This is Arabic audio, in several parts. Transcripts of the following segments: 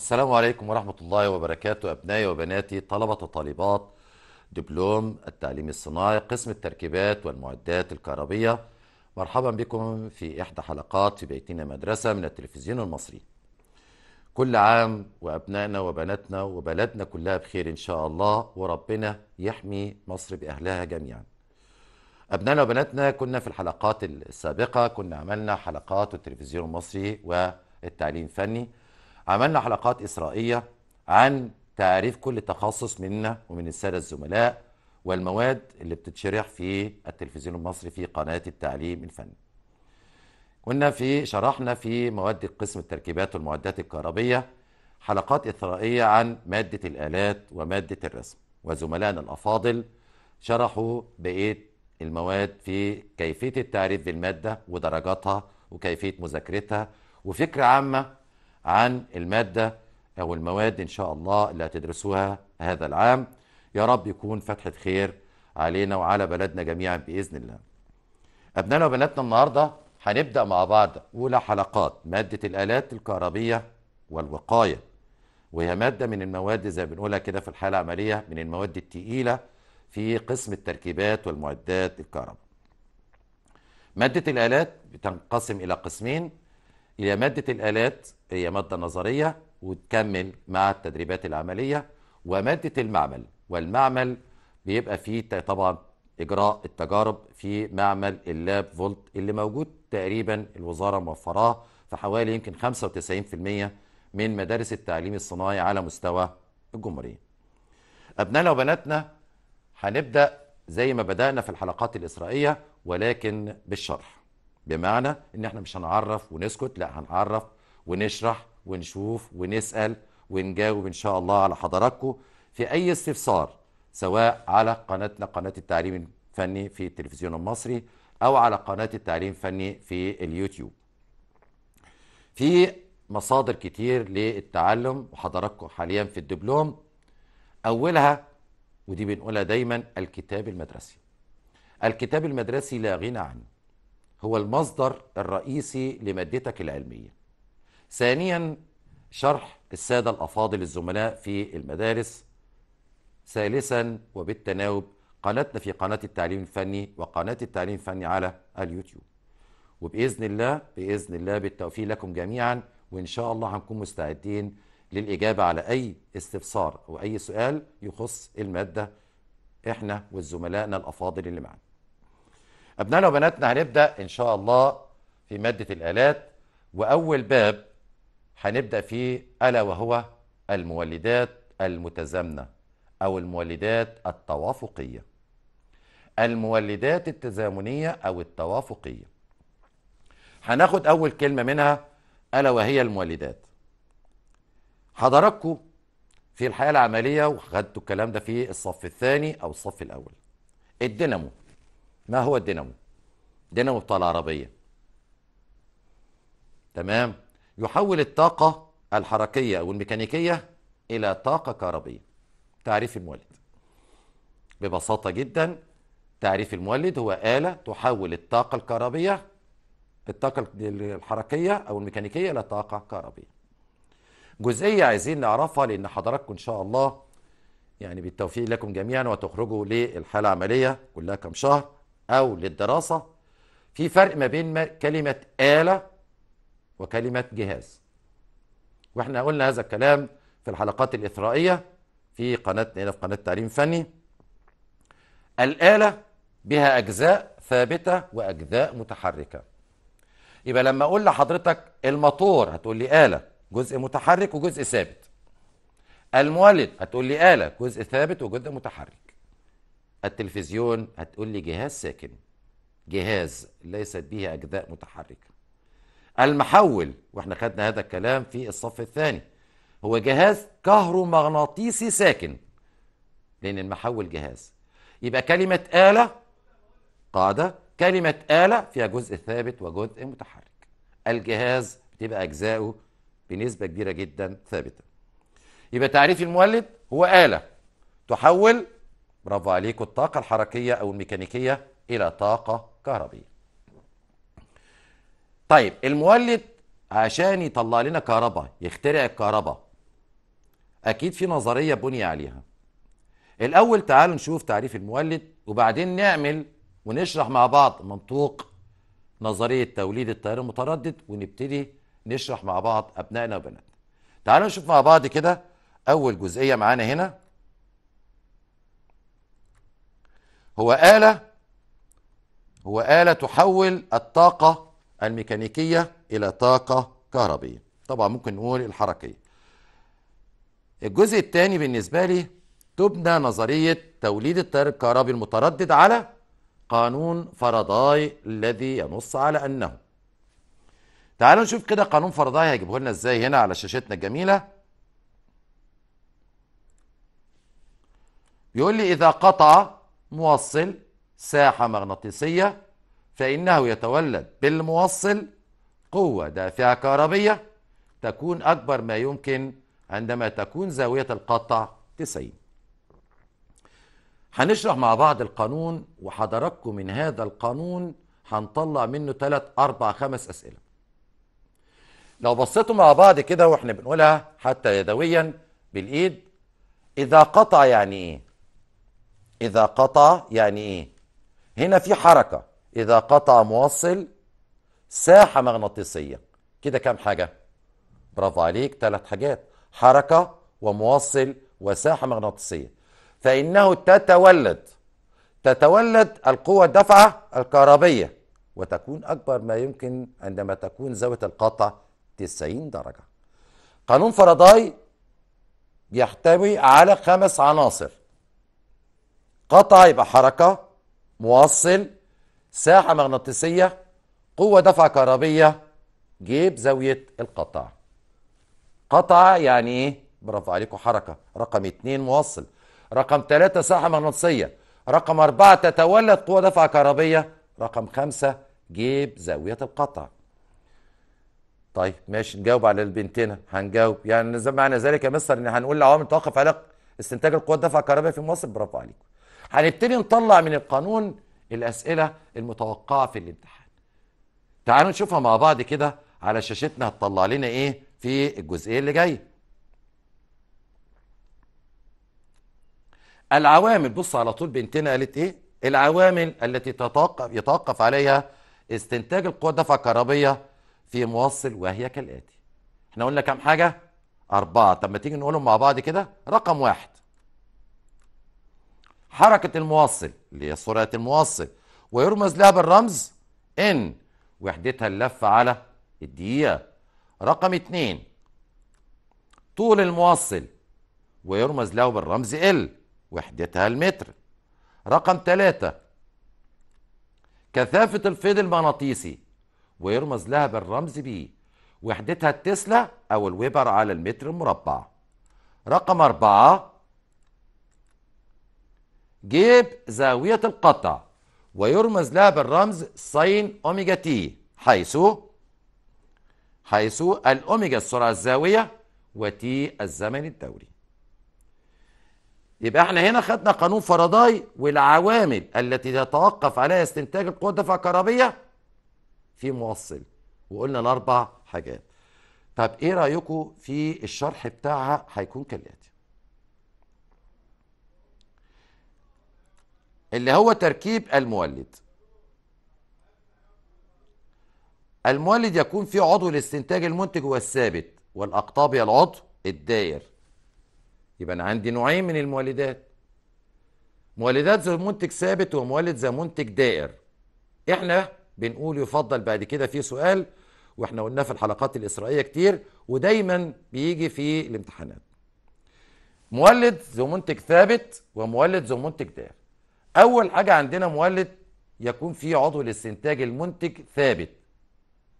السلام عليكم ورحمة الله وبركاته أبنائي وبناتي طلبة وطالبات دبلوم التعليم الصناعي قسم التركيبات والمعدات الكهربية مرحبا بكم في إحدى حلقات في بيتنا مدرسة من التلفزيون المصري كل عام وأبنائنا وبناتنا وبلدنا كلها بخير إن شاء الله وربنا يحمي مصر بأهلها جميعا أبنائنا وبناتنا كنا في الحلقات السابقة كنا عملنا حلقات التلفزيون المصري والتعليم الفني عملنا حلقات إسرائية عن تعريف كل تخصص منا ومن السادة الزملاء والمواد اللي بتتشرح في التلفزيون المصري في قناة التعليم الفني كنا في شرحنا في مواد قسم التركيبات والمعدات الكهربية حلقات إثرائية عن مادة الآلات ومادة الرسم وزملائنا الأفاضل شرحوا بقية المواد في كيفية التعريف بالمادة ودرجاتها وكيفية مذاكرتها وفكرة عامة عن المادة أو المواد إن شاء الله اللي هتدرسوها هذا العام يا رب يكون فتحة خير علينا وعلى بلدنا جميعا بإذن الله أبنائنا وبناتنا النهاردة هنبدأ مع بعض أولى حلقات مادة الآلات الكهربية والوقاية وهي مادة من المواد زي بنقولها كده في الحالة العملية من المواد التقيلة في قسم التركيبات والمعدات الكهرباء مادة الآلات بتنقسم إلى قسمين الى مادة الآلات هي مادة نظرية وتكمل مع التدريبات العملية ومادة المعمل والمعمل بيبقى فيه طبعا إجراء التجارب في معمل اللاب فولت اللي موجود تقريبا الوزارة موفراه في حوالي يمكن 95% من مدارس التعليم الصناعي على مستوى الجمهورية أبنائنا وبناتنا هنبدأ زي ما بدأنا في الحلقات الإسرائيلية ولكن بالشرح بمعنى ان احنا مش هنعرف ونسكت لا هنعرف ونشرح ونشوف ونسال ونجاوب ان شاء الله على حضراتكم في اي استفسار سواء على قناتنا قناه التعليم الفني في التلفزيون المصري او على قناه التعليم الفني في اليوتيوب في مصادر كتير للتعلم وحضراتكم حاليا في الدبلوم اولها ودي بنقولها دايما الكتاب المدرسي الكتاب المدرسي لا غنى عنه هو المصدر الرئيسي لمادتك العلمية ثانيا شرح السادة الأفاضل الزملاء في المدارس ثالثا وبالتناوب قناتنا في قناة التعليم الفني وقناة التعليم الفني على اليوتيوب وبإذن الله بإذن الله بالتوفيق لكم جميعا وإن شاء الله هنكون مستعدين للإجابة على أي استفسار أو أي سؤال يخص المادة إحنا وزملائنا الأفاضل اللي معنا أبنائنا وبناتنا هنبدأ إن شاء الله في مادة الآلات وأول باب هنبدأ فيه ألا وهو المولدات المتزامنة أو المولدات التوافقية المولدات التزامنية أو التوافقية هناخد أول كلمة منها ألا وهي المولدات حضراتكم في الحياة العملية وخدتوا الكلام ده في الصف الثاني أو الصف الأول الدينامو ما هو الدينامو دينامو بتاع العربية تمام يحول الطاقة الحركية أو الميكانيكية إلى طاقة كهربية تعريف المولد ببساطة جدا تعريف المولد هو آلة تحول الطاقة الكهربية الطاقة الحركية أو الميكانيكية إلى طاقة كهربية جزئية عايزين نعرفها لأن حضراتكم إن شاء الله يعني بالتوفيق لكم جميعا وتخرجوا للحالة العملية كلها كم شهر أو للدراسة في فرق ما بين كلمة آلة وكلمة جهاز واحنا قلنا هذا الكلام في الحلقات الإثرائية في قناتنا هنا في قناة تعليم فني الآلة بها أجزاء ثابتة وأجزاء متحركة يبقى لما أقول لحضرتك الموتور هتقول لي آلة جزء متحرك وجزء ثابت المولد هتقول لي آلة جزء ثابت وجزء متحرك التلفزيون هتقول لي جهاز ساكن جهاز ليست به أجزاء متحركة المحول واحنا خدنا هذا الكلام في الصف الثاني هو جهاز كهرومغناطيسي ساكن لأن المحول جهاز يبقى كلمة آلة قاعدة كلمة آلة فيها جزء ثابت وجزء متحرك الجهاز بتبقى أجزاؤه بنسبة كبيرة جدا ثابتة يبقى تعريف المولد هو آلة تحول برافو عليكم الطاقة الحركية أو الميكانيكية إلى طاقة كهربية طيب المولد عشان يطلع لنا كهرباء يخترع الكهرباء أكيد في نظرية بني عليها الأول تعالوا نشوف تعريف المولد وبعدين نعمل ونشرح مع بعض منطوق نظرية توليد التيار المتردد ونبتدي نشرح مع بعض أبنائنا وبناتنا تعالوا نشوف مع بعض كده أول جزئية معانا هنا هو آلة هو آلة تحول الطاقة الميكانيكية إلى طاقة كهربية طبعا ممكن نقول الحركية الجزء الثاني بالنسبة لي تبنى نظرية توليد التيار الكهربي المتردد على قانون فرضاي الذي ينص على أنه تعالوا نشوف كده قانون فرضاي هيجيبه لنا ازاي هنا على شاشتنا الجميلة بيقول لي إذا قطع موصل ساحة مغناطيسية فإنه يتولد بالموصل قوة دافعة كهربية تكون أكبر ما يمكن عندما تكون زاوية القطع 90 هنشرح مع بعض القانون وحضراتكم من هذا القانون هنطلع منه 3 4 5 أسئلة لو بصيتوا مع بعض كده واحنا بنقولها حتى يدويا بالإيد إذا قطع يعني إيه إذا قطع يعني إيه؟ هنا في حركة إذا قطع موصل ساحة مغناطيسية كده كام حاجة؟ برافو عليك ثلاث حاجات حركة وموصل وساحة مغناطيسية فإنه تتولد تتولد القوة الدفعة الكهربية وتكون أكبر ما يمكن عندما تكون زاوية القطع 90 درجة قانون فرضاي يحتوي على خمس عناصر قطع يبقى حركة موصل ساحة مغناطيسية قوة دفع كهربية جيب زاوية القطع قطع يعني ايه برافو عليكم حركة رقم اتنين موصل رقم ثلاثة ساحة مغناطيسية رقم أربعة تتولد قوة دفع كهربية رقم خمسة جيب زاوية القطع طيب ماشي نجاوب على البنتنا هنجاوب يعني معنى ذلك يا مستر ان هنقول لعوامل توقف على استنتاج القوة الدفع الكهربية في مصر برافو عليكم هنبتدي نطلع من القانون الأسئلة المتوقعة في الامتحان تعالوا نشوفها مع بعض كده على شاشتنا هتطلع لنا إيه في الجزئية اللي جايه العوامل بص على طول بنتنا قالت ايه العوامل التي تتوقف يتوقف عليها استنتاج القوى الدفع الكهربيه في موصل وهي كالاتي احنا قلنا كام حاجه اربعه طب ما تيجي نقولهم مع بعض كده رقم واحد حركة الموصل اللي هي سرعة الموصل ويرمز لها بالرمز N وحدتها اللفة على الدقيقة رقم اتنين طول الموصل ويرمز له بالرمز L وحدتها المتر رقم تلاتة كثافة الفيض المغناطيسي ويرمز لها بالرمز B وحدتها التسلا أو الويبر على المتر المربع رقم أربعة جيب زاوية القطع ويرمز لها بالرمز سين أوميجا تي حيث حيث الأوميجا السرعة الزاوية وتي الزمن الدوري يبقى احنا هنا خدنا قانون فرضاي والعوامل التي يتوقف عليها استنتاج القوة الدفع الكهربية في موصل وقلنا الأربع حاجات طب ايه رأيكم في الشرح بتاعها هيكون كالآتي اللي هو تركيب المولد المولد يكون فيه عضو الاستنتاج المنتج هو الثابت والأقطاب هي العضو الداير يبقى أنا عندي نوعين من المولدات مولدات ذو منتج ثابت ومولد ذو منتج دائر احنا بنقول يفضل بعد كده في سؤال واحنا قلناه في الحلقات الإسرائيلية كتير ودايما بيجي في الامتحانات مولد ذو منتج ثابت ومولد ذو منتج دائر اول حاجه عندنا مولد يكون فيه عضو الاستنتاج المنتج ثابت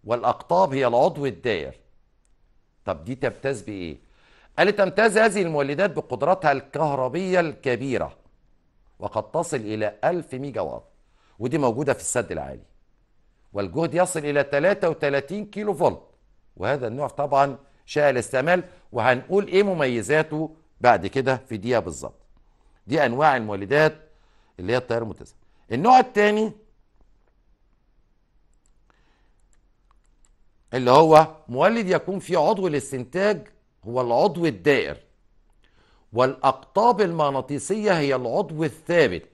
والاقطاب هي العضو الدائر طب دي تمتاز بايه قال تمتاز هذه المولدات بقدراتها الكهربيه الكبيره وقد تصل الى 1000 ميجا واط ودي موجوده في السد العالي والجهد يصل الى 33 كيلو فولت وهذا النوع طبعا شاء الاستعمال وهنقول ايه مميزاته بعد كده في دقيقه بالظبط دي انواع المولدات اللي هي التيار المتسع النوع الثاني اللي هو مولد يكون فيه عضو الاستنتاج هو العضو الدائر والأقطاب المغناطيسية هي العضو الثابت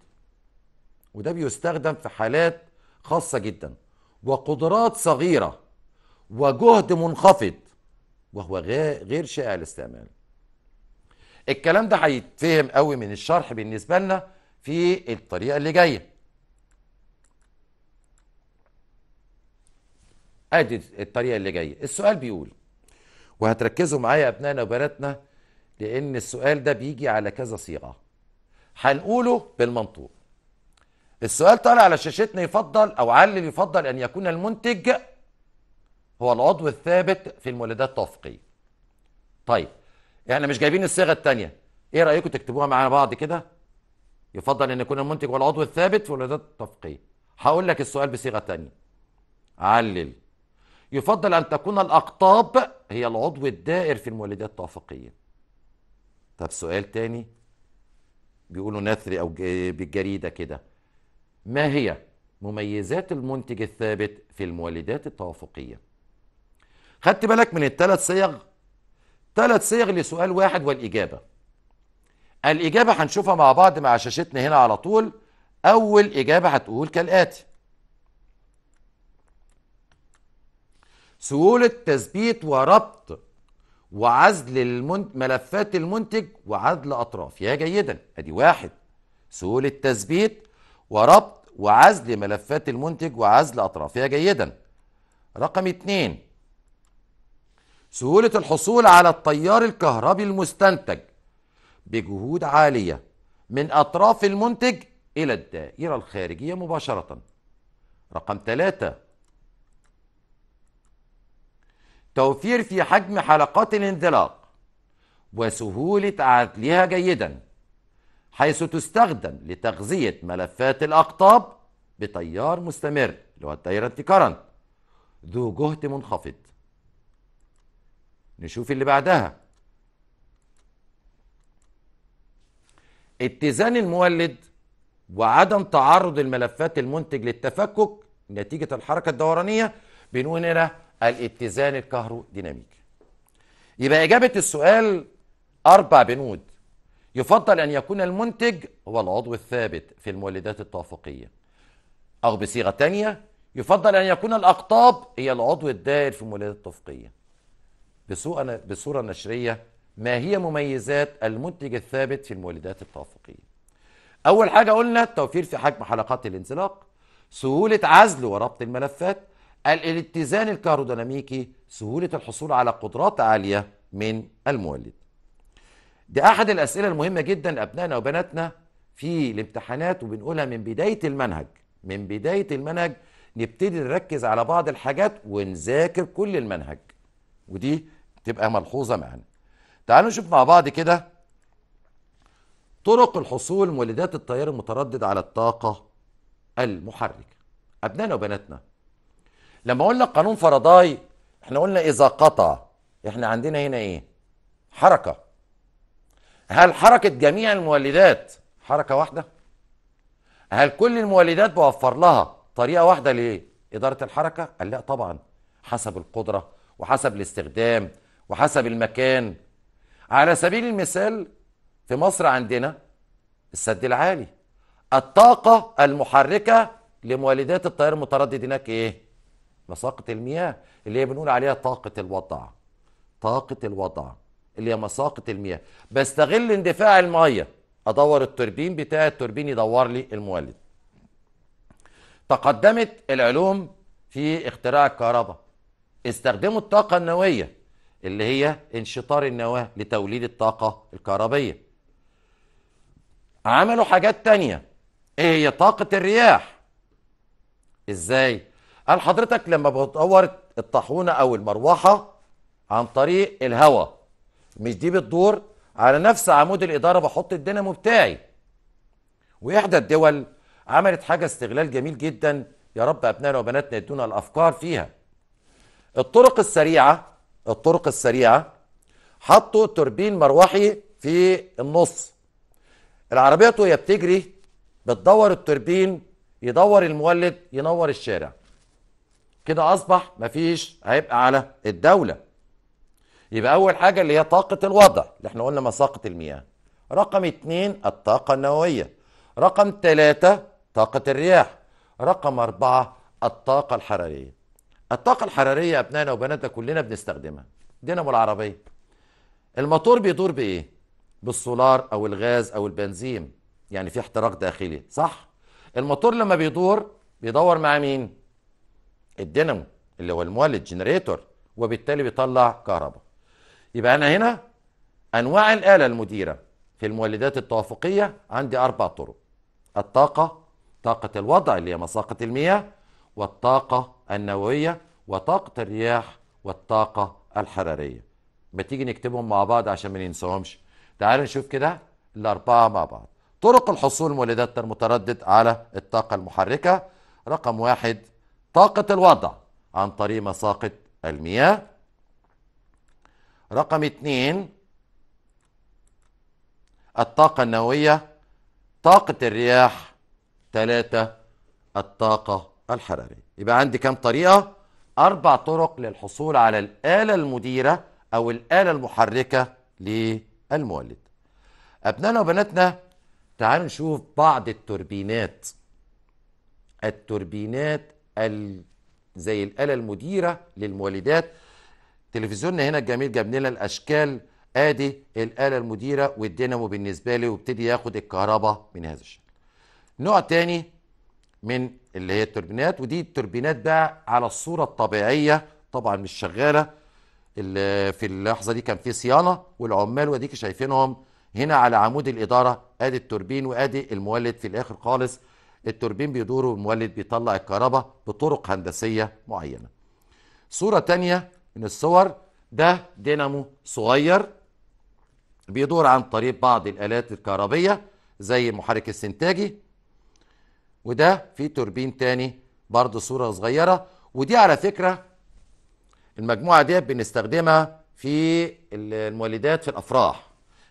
وده بيستخدم في حالات خاصة جدا وقدرات صغيرة وجهد منخفض وهو غير شائع الاستعمال الكلام ده هيتفهم قوي من الشرح بالنسبة لنا في الطريقة اللي جاية ادي الطريقة اللي جاية السؤال بيقول وهتركزوا معايا ابنائنا وبناتنا لان السؤال ده بيجي على كذا صيغة هنقوله بالمنطوق السؤال طالع على شاشتنا يفضل او علل يفضل ان يكون المنتج هو العضو الثابت في المولدات التوافقية طيب احنا يعني مش جايبين الصيغة التانية ايه رأيكم تكتبوها معانا بعض كده يفضل ان يكون المنتج هو العضو الثابت في الولايات التفقيه هقول لك السؤال بصيغه ثانيه علل يفضل ان تكون الاقطاب هي العضو الدائر في المولدات التوافقيه طب سؤال تاني بيقولوا نثري او بالجريده كده ما هي مميزات المنتج الثابت في المولدات التوافقيه خدت بالك من الثلاث صيغ ثلاث صيغ لسؤال واحد والاجابه الإجابة هنشوفها مع بعض مع شاشتنا هنا على طول أول إجابة هتقول كالآتي سهولة تثبيت وربط وعزل المنت... ملفات المنتج وعزل أطراف يا جيدا أدي واحد سهولة تثبيت وربط وعزل ملفات المنتج وعزل أطراف يا جيدا رقم اتنين سهولة الحصول على التيار الكهربي المستنتج بجهود عالية من أطراف المنتج إلى الدائرة الخارجية مباشرة رقم ثلاثة توفير في حجم حلقات الانزلاق وسهولة عدلها جيدا حيث تستخدم لتغذية ملفات الأقطاب بتيار مستمر اللي هو الدايرنت ذو جهد منخفض نشوف اللي بعدها اتزان المولد وعدم تعرض الملفات المنتج للتفكك نتيجة الحركة الدورانية بنقول هنا الاتزان الكهروديناميكي يبقى إجابة السؤال أربع بنود يفضل أن يكون المنتج هو العضو الثابت في المولدات التوافقية أو بصيغة تانية يفضل أن يكون الأقطاب هي العضو الدائر في المولدات التوافقية بصورة نشرية ما هي مميزات المنتج الثابت في المولدات التوافقية أول حاجة قلنا التوفير في حجم حلقات الانزلاق سهولة عزل وربط الملفات الاتزان الكهروديناميكي سهولة الحصول على قدرات عالية من المولد دي أحد الأسئلة المهمة جدا لأبنائنا وبناتنا في الامتحانات وبنقولها من بداية المنهج من بداية المنهج نبتدي نركز على بعض الحاجات ونذاكر كل المنهج ودي تبقى ملحوظة معانا تعالوا نشوف مع بعض كده طرق الحصول مولدات التيار المتردد على الطاقة المحركة أبنائنا وبناتنا لما قلنا قانون فرضاي احنا قلنا إذا قطع احنا عندنا هنا إيه؟ حركة هل حركة جميع المولدات حركة واحدة؟ هل كل المولدات بوفر لها طريقة واحدة لإدارة الحركة؟ قال لا طبعا حسب القدرة وحسب الاستخدام وحسب المكان على سبيل المثال في مصر عندنا السد العالي الطاقة المحركة لمولدات التيار المتردد هناك ايه؟ مساقة المياه اللي هي بنقول عليها طاقة الوضع طاقة الوضع اللي هي مساقة المياه بستغل اندفاع المياه ادور التوربين بتاع التوربين يدور لي المولد تقدمت العلوم في اختراع الكهرباء استخدموا الطاقة النووية اللي هي انشطار النواة لتوليد الطاقة الكهربية عملوا حاجات تانية ايه هي طاقة الرياح ازاي قال حضرتك لما بتدور الطاحونة او المروحة عن طريق الهواء مش دي بتدور على نفس عمود الإدارة بحط الدينامو بتاعي وإحدى الدول عملت حاجة استغلال جميل جدا يا رب أبنائنا وبناتنا يدونا الأفكار فيها الطرق السريعة الطرق السريعة حطوا توربين مروحي في النص العربية وهي بتجري بتدور التوربين يدور المولد ينور الشارع كده أصبح مفيش هيبقى على الدولة يبقى أول حاجة اللي هي طاقة الوضع اللي احنا قلنا مساقة المياه رقم اتنين الطاقة النووية رقم ثلاثة طاقة الرياح رقم أربعة الطاقة الحرارية الطاقة الحرارية أبنائنا وبناتنا كلنا بنستخدمها دينامو العربية الموتور بيدور بإيه؟ بالسولار أو الغاز أو البنزين يعني في احتراق داخلي صح؟ الموتور لما بيدور بيدور مع مين؟ الدينامو اللي هو المولد جنريتور وبالتالي بيطلع كهرباء يبقى أنا هنا أنواع الآلة المديرة في المولدات التوافقية عندي أربع طرق الطاقة طاقة الوضع اللي هي مساقة المياه والطاقة النووية وطاقة الرياح والطاقة الحرارية ما تيجي نكتبهم مع بعض عشان ما ننساهمش تعالوا نشوف كده الأربعة مع بعض طرق الحصول مولدات المتردد على الطاقة المحركة رقم واحد طاقة الوضع عن طريق مساقط المياه رقم اتنين الطاقة النووية طاقة الرياح ثلاثة الطاقة الحرارية يبقى عندي كام طريقة؟ أربع طرق للحصول على الآلة المديرة أو الآلة المحركة للمولد أبنائنا وبناتنا تعالوا نشوف بعض التوربينات التوربينات ال... زي الآلة المديرة للمولدات تلفزيوننا هنا الجميل جاب لنا الأشكال ادي الآلة المديرة والدينامو بالنسبة لي وابتدي ياخد الكهرباء من هذا الشكل نوع تاني من اللي هي التوربينات ودي التوربينات بقى على الصورة الطبيعية طبعا مش شغالة اللي في اللحظة دي كان في صيانة والعمال واديك شايفينهم هنا على عمود الإدارة ادي التوربين وادي المولد في الآخر خالص التوربين بيدور والمولد بيطلع الكهرباء بطرق هندسية معينة صورة تانية من الصور ده دينامو صغير بيدور عن طريق بعض الآلات الكهربية زي المحرك السنتاجي وده في توربين تاني برضه صورة صغيرة ودي على فكرة المجموعة دي بنستخدمها في المولدات في الأفراح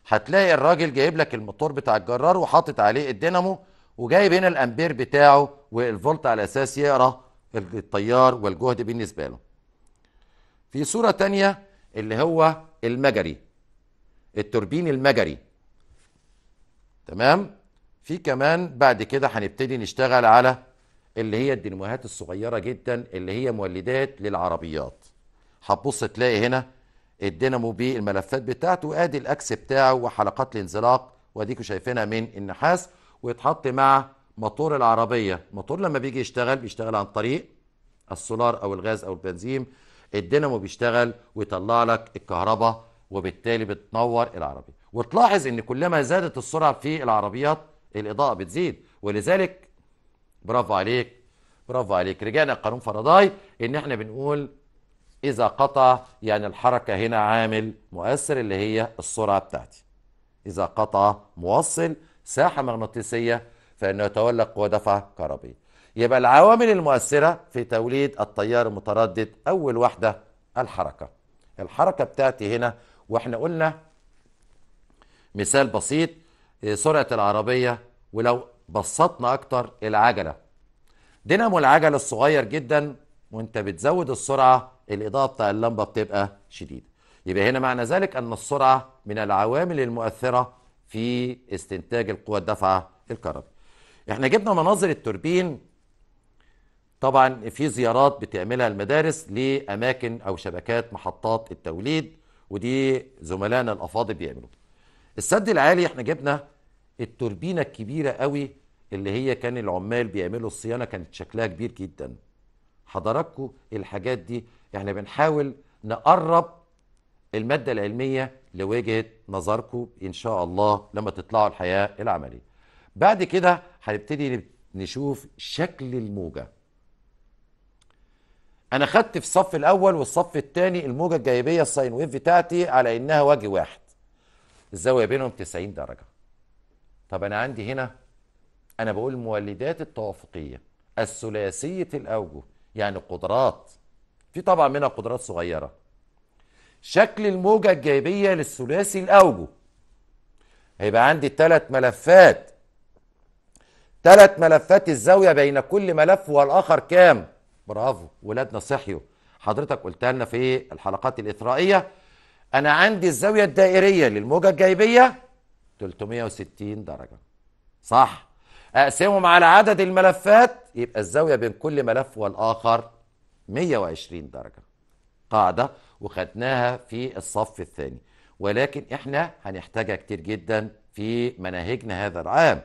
هتلاقي الراجل جايب لك الموتور بتاع الجرار وحاطط عليه الدينامو وجايب هنا الامبير بتاعه والفولت على اساس يقرا التيار والجهد بالنسبه له في صوره تانية اللي هو المجري التوربين المجري تمام في كمان بعد كده هنبتدي نشتغل على اللي هي الدينموهات الصغيره جدا اللي هي مولدات للعربيات هتبص تلاقي هنا الدينامو بالملفات بتاعته وادي الاكس بتاعه وحلقات الانزلاق واديكوا شايفينها من النحاس ويتحط مع موتور العربيه موتور لما بيجي يشتغل بيشتغل عن طريق السولار او الغاز او البنزين الدينامو بيشتغل ويطلع لك الكهرباء وبالتالي بتنور العربيه وتلاحظ ان كلما زادت السرعه في العربيات الاضاءه بتزيد ولذلك برافو عليك برافو عليك رجعنا قانون فرضاي ان احنا بنقول اذا قطع يعني الحركه هنا عامل مؤثر اللي هي السرعه بتاعتي اذا قطع موصل ساحه مغناطيسيه فانه يتولى قوه دفع كهربيه يبقى العوامل المؤثره في توليد التيار المتردد اول واحده الحركه الحركه بتاعتي هنا واحنا قلنا مثال بسيط سرعه العربيه ولو بسطنا اكتر العجله دينامو العجل الصغير جدا وانت بتزود السرعه الاضاءه بتاع اللمبه بتبقى شديده يبقى هنا معنى ذلك ان السرعه من العوامل المؤثره في استنتاج القوى الدافعه الكهربائيه احنا جبنا مناظر التوربين طبعا في زيارات بتعملها المدارس لاماكن او شبكات محطات التوليد ودي زملائنا الافاضل بيعملوها السد العالي احنا جبنا التوربينه الكبيره قوي اللي هي كان العمال بيعملوا الصيانه كانت شكلها كبير جدا حضراتكم الحاجات دي احنا بنحاول نقرب الماده العلميه لوجهه نظركم ان شاء الله لما تطلعوا الحياه العمليه بعد كده هنبتدي نشوف شكل الموجه انا خدت في الصف الاول والصف الثاني الموجه الجايبيه الساين ويف بتاعتي على انها وجه واحد الزاويه بينهم 90 درجه طب انا عندي هنا انا بقول مولدات التوافقيه الثلاثيه الاوجه يعني قدرات في طبعا منها قدرات صغيره شكل الموجه الجايبيه للثلاثي الاوجه هيبقى عندي ثلاث ملفات ثلاث ملفات الزاويه بين كل ملف والاخر كام برافو ولادنا صحيوا حضرتك قلتها لنا في الحلقات الاثرائيه انا عندي الزاويه الدائريه للموجه الجايبيه 360 درجة صح أقسمهم على عدد الملفات يبقى الزاوية بين كل ملف والآخر 120 درجة قاعدة وخدناها في الصف الثاني ولكن احنا هنحتاجها كتير جدا في مناهجنا هذا العام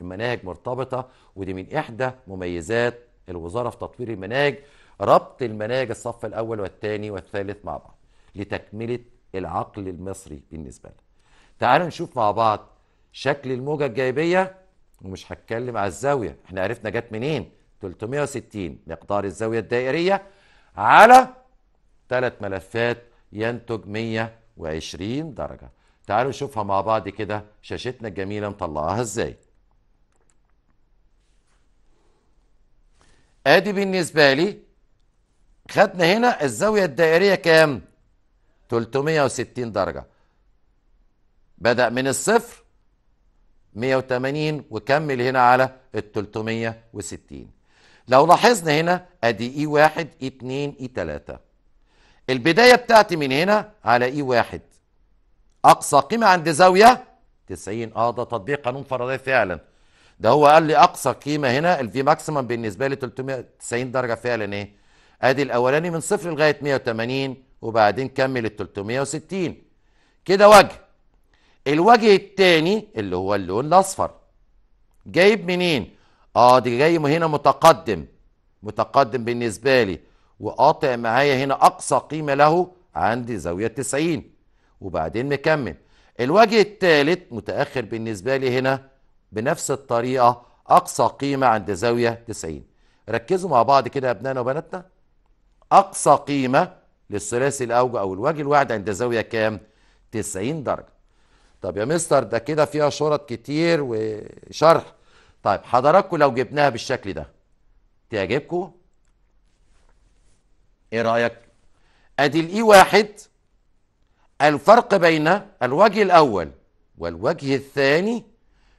المناهج مرتبطة ودي من إحدى مميزات الوزارة في تطوير المناهج ربط المناهج الصف الأول والثاني والثالث مع بعض لتكملة العقل المصري بالنسبة لنا تعالوا نشوف مع بعض شكل الموجة الجايبية ومش هتكلم على الزاوية احنا عرفنا جت منين 360 مقدار الزاوية الدائرية على ثلاث ملفات ينتج 120 درجة تعالوا نشوفها مع بعض كده شاشتنا الجميلة مطلعاها ازاي ادي بالنسبة لي خدنا هنا الزاوية الدائرية كام 360 درجة بدأ من الصفر 180 وكمل هنا على ال 360 لو لاحظنا هنا ادي اي 1 اي 2 اي 3 البدايه بتاعتي من هنا على اي 1 اقصى قيمه عند زاويه 90 اه ده تطبيق قانون فرضية فعلا ده هو قال لي اقصى قيمه هنا الفي ماكسيمم بالنسبه لي 390 درجه فعلا ايه ادي الاولاني من صفر لغايه 180 وبعدين كمل ال 360 كده وجه الوجه التاني اللي هو اللون الاصفر جايب منين اه دي جاي هنا متقدم متقدم بالنسبه لي وقاطع معايا هنا اقصى قيمه له عندي زاويه 90 وبعدين مكمل الوجه الثالث متاخر بالنسبه لي هنا بنفس الطريقه اقصى قيمه عند زاويه 90 ركزوا مع بعض كده يا ابنائنا وبناتنا اقصى قيمه للثلاثي الاوجه او الوجه الواحد عند زاويه كام 90 درجه طب يا مستر ده كده فيها شرط كتير وشرح طيب حضراتكم لو جبناها بالشكل ده تعجبكم ايه رايك ادي الاي واحد الفرق بين الوجه الاول والوجه الثاني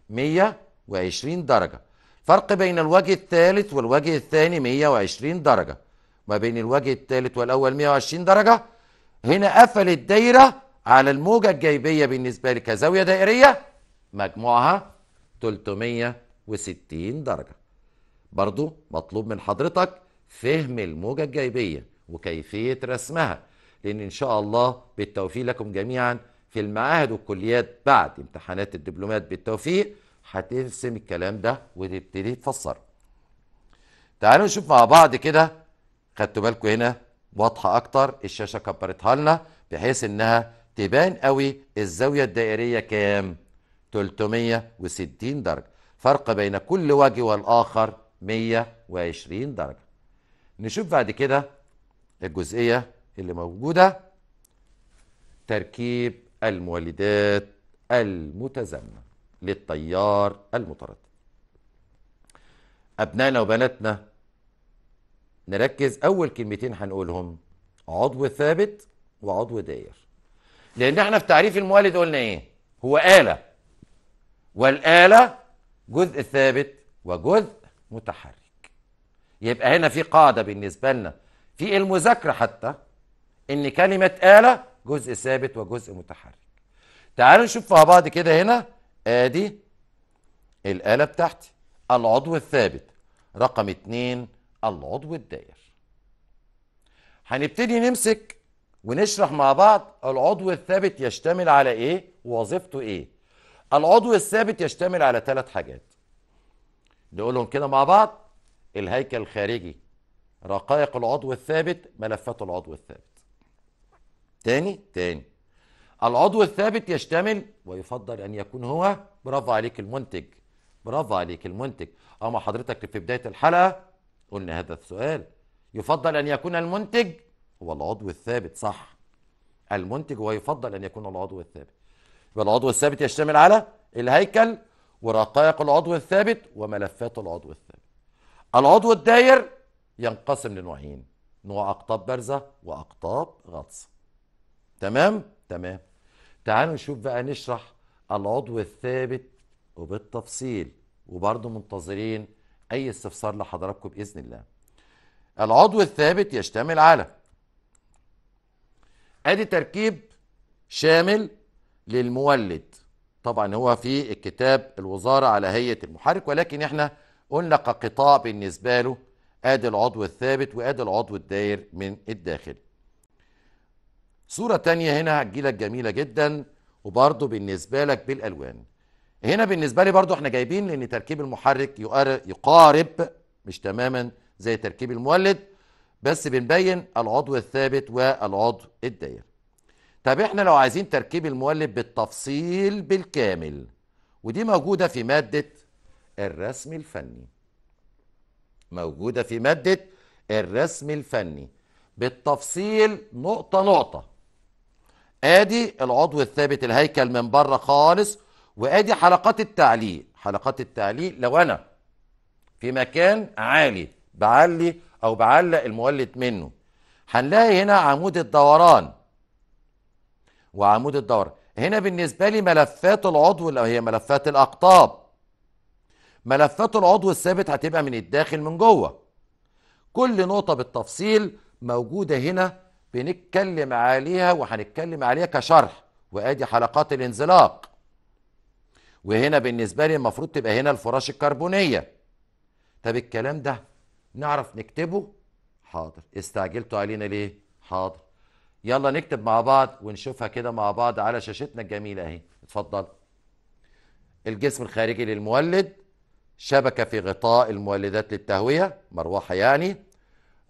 120 درجه فرق بين الوجه الثالث والوجه الثاني 120 درجه ما بين الوجه الثالث والاول 120 درجه هنا قفل الدايره على الموجة الجايبية بالنسبة لي كزاوية دائرية مجموعها 360 درجة برضو مطلوب من حضرتك فهم الموجة الجايبية وكيفية رسمها لأن إن شاء الله بالتوفيق لكم جميعا في المعاهد والكليات بعد امتحانات الدبلومات بالتوفيق هترسم الكلام ده وتبتدي تفسره تعالوا نشوف مع بعض كده خدتوا بالكم هنا واضحة أكتر الشاشة كبرتها لنا بحيث إنها تبان قوي الزاوية الدائرية كام 360 درجة فرق بين كل وجه والآخر 120 درجة نشوف بعد كده الجزئية اللي موجودة تركيب المولدات المتزامنة للتيار المتردد أبنائنا وبناتنا نركز أول كلمتين هنقولهم عضو ثابت وعضو داير لان احنا في تعريف المولد قلنا ايه هو آلة والآلة جزء ثابت وجزء متحرك يبقى هنا في قاعدة بالنسبة لنا في المذاكرة حتى ان كلمة آلة جزء ثابت وجزء متحرك تعالوا نشوف مع بعض كده هنا ادي الآلة بتاعتي العضو الثابت رقم اتنين العضو الدائر هنبتدي نمسك ونشرح مع بعض العضو الثابت يشتمل على ايه ووظيفته ايه العضو الثابت يشتمل على ثلاث حاجات نقولهم كده مع بعض الهيكل الخارجي رقائق العضو الثابت ملفات العضو الثابت تاني تاني العضو الثابت يشتمل ويفضل ان يكون هو برافو عليك المنتج برافو عليك المنتج اما حضرتك في بدايه الحلقه قلنا هذا السؤال يفضل ان يكون المنتج هو العضو الثابت صح المنتج هو يفضل أن يكون العضو الثابت يبقى العضو الثابت يشتمل على الهيكل ورقائق العضو الثابت وملفات العضو الثابت العضو الداير ينقسم لنوعين نوع أقطاب بارزة وأقطاب غطس تمام تمام تعالوا نشوف بقى نشرح العضو الثابت وبالتفصيل وبرضه منتظرين أي استفسار لحضراتكم بإذن الله العضو الثابت يشتمل على ادي تركيب شامل للمولد طبعا هو في الكتاب الوزارة على هيئة المحرك ولكن احنا قلنا كقطاع بالنسبة له ادي العضو الثابت وادي العضو الداير من الداخل صورة تانية هنا هتجيلك جميلة جدا وبرضو بالنسبة لك بالالوان هنا بالنسبة لي برضو احنا جايبين لان تركيب المحرك يقارب مش تماما زي تركيب المولد بس بنبين العضو الثابت والعضو الداير طب احنا لو عايزين تركيب المولد بالتفصيل بالكامل ودي موجودة في مادة الرسم الفني موجودة في مادة الرسم الفني بالتفصيل نقطة نقطة ادي العضو الثابت الهيكل من بره خالص وادي حلقات التعليق حلقات التعليق لو انا في مكان عالي بعلي او بعلق المولد منه هنلاقي هنا عمود الدوران وعمود الدوران هنا بالنسبه لي ملفات العضو اللي هي ملفات الاقطاب ملفات العضو الثابت هتبقى من الداخل من جوه كل نقطه بالتفصيل موجوده هنا بنتكلم عليها وهنتكلم عليها كشرح وادي حلقات الانزلاق وهنا بالنسبه لي المفروض تبقى هنا الفراش الكربونيه طب الكلام ده نعرف نكتبه حاضر استعجلتوا علينا ليه حاضر يلا نكتب مع بعض ونشوفها كده مع بعض على شاشتنا الجميله اهي اتفضل الجسم الخارجي للمولد شبكه في غطاء المولدات للتهويه مروحه يعني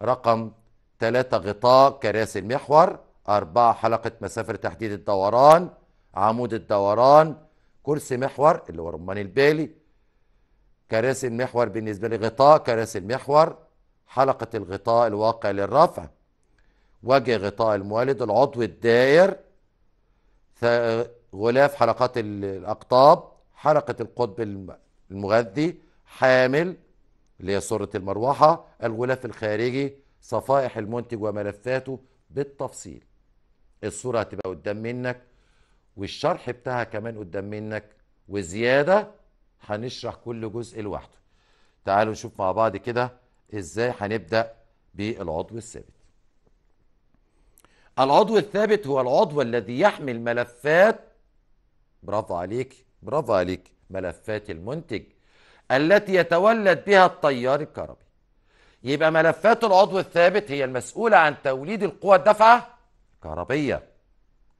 رقم ثلاثة غطاء كراسي المحور أربعة حلقة مسافة تحديد الدوران عمود الدوران كرسي محور اللي هو رمان البالي كراسي المحور بالنسبة لغطاء كراسي المحور حلقة الغطاء الواقع للرفع وجه غطاء المولد العضو الدائر غلاف حلقات الأقطاب حلقة القطب المغذي حامل اللي هي صورة المروحة الغلاف الخارجي صفائح المنتج وملفاته بالتفصيل الصورة هتبقى قدام منك والشرح بتاعها كمان قدام منك وزيادة هنشرح كل جزء لوحده تعالوا نشوف مع بعض كده ازاي هنبدأ بالعضو الثابت العضو الثابت هو العضو الذي يحمل ملفات برافو عليك برافو عليك ملفات المنتج التي يتولد بها التيار الكهربي يبقى ملفات العضو الثابت هي المسؤولة عن توليد القوى الدفعة الكهربية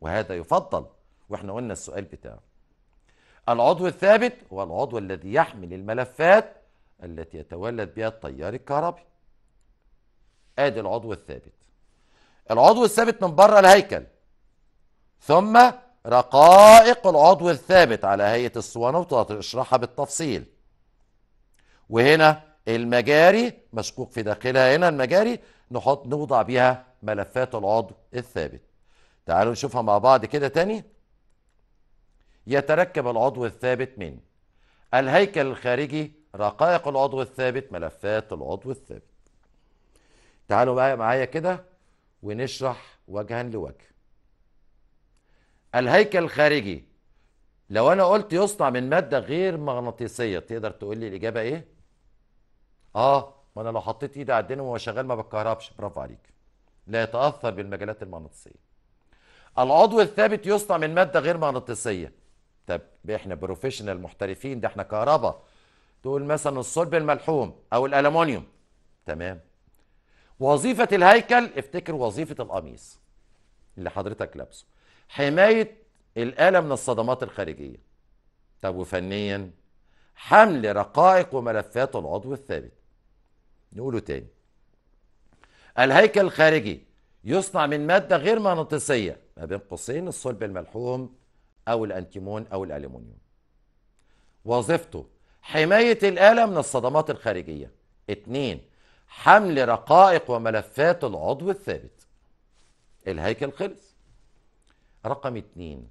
وهذا يفضل واحنا قلنا السؤال بتاعه العضو الثابت هو العضو الذي يحمل الملفات التي يتولد بها التيار الكهربي ادي العضو الثابت العضو الثابت من بره الهيكل ثم رقائق العضو الثابت على هيئه الصوانه وتشرحها بالتفصيل وهنا المجاري مشكوك في داخلها هنا المجاري نحط نوضع بيها ملفات العضو الثابت تعالوا نشوفها مع بعض كده تاني يتركب العضو الثابت من الهيكل الخارجي رقائق العضو الثابت ملفات العضو الثابت تعالوا بقى معايا كده ونشرح وجها لوجه الهيكل الخارجي لو انا قلت يصنع من ماده غير مغناطيسيه تقدر تقول لي الاجابه ايه اه ما انا لو حطيت ايدي على الدينامو وهو شغال ما بتكهربش برافو عليك لا يتاثر بالمجالات المغناطيسيه العضو الثابت يصنع من ماده غير مغناطيسيه طب احنا بروفيشنال محترفين ده احنا كهرباء تقول مثلا الصلب الملحوم او الالومنيوم تمام وظيفه الهيكل افتكر وظيفه القميص اللي حضرتك لابسه حمايه الاله من الصدمات الخارجيه طب وفنيا حمل رقائق وملفات العضو الثابت نقوله تاني الهيكل الخارجي يصنع من ماده غير مغناطيسيه ما بين قوسين الصلب الملحوم أو الأنتيمون أو الالومنيوم وظيفته حماية الآلة من الصدمات الخارجية اتنين حمل رقائق وملفات العضو الثابت الهيكل خلص رقم اتنين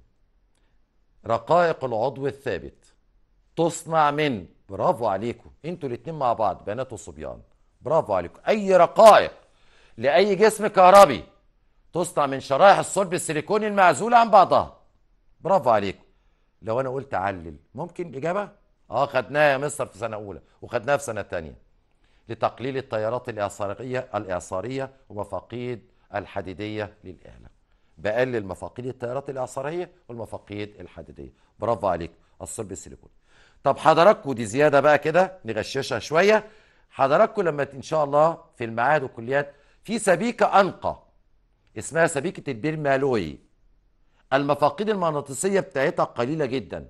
رقائق العضو الثابت تصنع من برافو عليكم انتوا الاتنين مع بعض بنات وصبيان برافو عليكم اي رقائق لاي جسم كهربي تصنع من شرائح الصلب السيليكوني المعزوله عن بعضها برافو عليكم لو انا قلت علل ممكن الاجابه اه خدناها يا مصر في سنه اولى وخدناها في سنه ثانيه لتقليل التيارات الاعصاريه الاعصاريه ومفاقيد الحديديه للاعلى بقلل مفاقيد التيارات الاعصاريه والمفاقيد الحديديه برافو عليك الصلب السيليكون طب حضراتكم دي زياده بقى كده نغششها شويه حضراتكم لما ان شاء الله في المعاهد والكليات في سبيكه انقى اسمها سبيكه البيرمالوي المفاقيد المغناطيسيه بتاعتها قليله جدا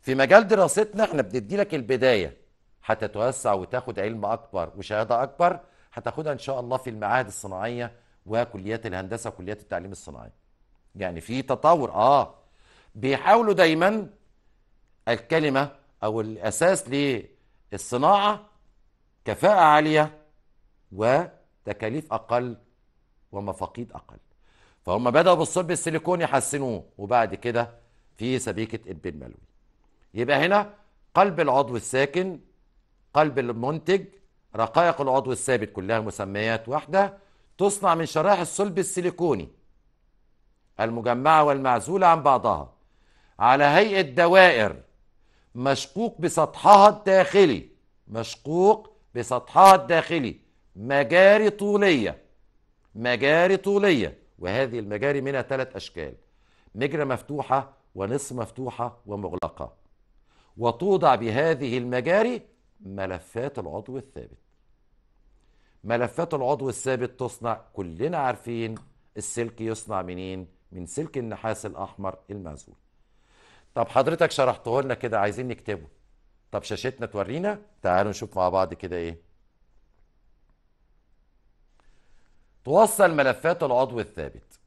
في مجال دراستنا احنا بندي لك البدايه هتتوسع وتاخد علم اكبر وشهاده اكبر هتاخدها ان شاء الله في المعاهد الصناعيه وكليات الهندسه وكليات التعليم الصناعي يعني في تطور اه بيحاولوا دايما الكلمه او الاساس للصناعه كفاءه عاليه وتكاليف اقل ومفاقيد اقل فهم بدأوا بالصلب السيليكون يحسنوه وبعد كده في سبيكة إنبين ملوي يبقى هنا قلب العضو الساكن قلب المنتج رقائق العضو الثابت كلها مسميات واحدة تصنع من شرائح الصلب السيليكوني المجمعة والمعزولة عن بعضها على هيئة دوائر مشقوق بسطحها الداخلي مشقوق بسطحها الداخلي مجاري طولية مجاري طولية وهذه المجاري منها ثلاث أشكال مجرى مفتوحة ونصف مفتوحة ومغلقة وتوضع بهذه المجاري ملفات العضو الثابت ملفات العضو الثابت تصنع كلنا عارفين السلك يصنع منين من سلك النحاس الأحمر المعزول طب حضرتك شرحته لنا كده عايزين نكتبه طب شاشتنا تورينا تعالوا نشوف مع بعض كده ايه توصل ملفات العضو الثابت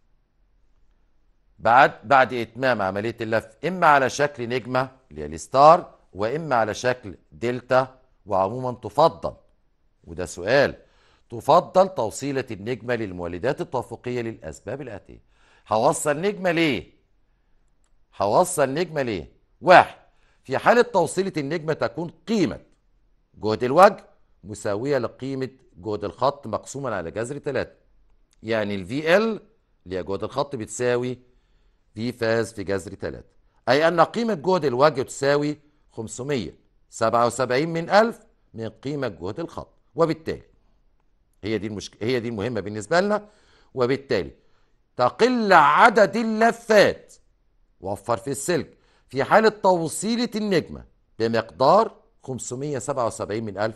بعد بعد اتمام عمليه اللف اما على شكل نجمه اللي هي الستار واما على شكل دلتا وعموما تفضل وده سؤال تفضل توصيله النجمه للمولدات التوافقيه للاسباب الاتيه هوصل نجمه ليه هوصل نجمه ليه واحد في حاله توصيله النجمه تكون قيمه جهد الوجه مساويه لقيمه جهد الخط مقسوما على جذر ثلاثه يعني الفي ال اللي هي جهد الخط بتساوي V فاز في جذر 3 أي أن قيمة جهد الوجه تساوي 577 من 1000 من قيمة جهد الخط وبالتالي هي دي المشكلة هي دي المهمة بالنسبة لنا وبالتالي تقل عدد اللفات وفر في السلك في حالة توصيلة النجمة بمقدار 577 من 1000